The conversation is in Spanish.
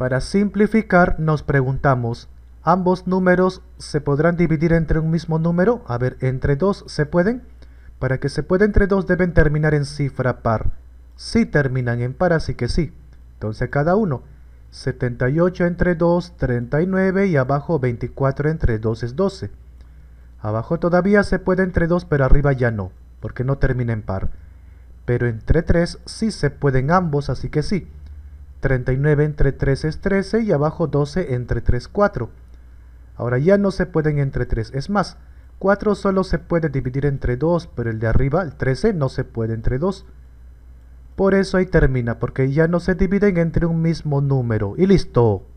Para simplificar nos preguntamos, ¿ambos números se podrán dividir entre un mismo número? A ver, ¿entre dos se pueden? Para que se pueda entre dos deben terminar en cifra par. Si sí terminan en par, así que sí. Entonces cada uno, 78 entre 2, 39 y abajo 24 entre 2 es 12. Abajo todavía se puede entre 2, pero arriba ya no, porque no termina en par. Pero entre 3 sí se pueden ambos, así que sí. 39 entre 3 es 13 y abajo 12 entre 3 4. Ahora ya no se pueden entre 3, es más, 4 solo se puede dividir entre 2, pero el de arriba, el 13, no se puede entre 2. Por eso ahí termina, porque ya no se dividen entre un mismo número. Y listo.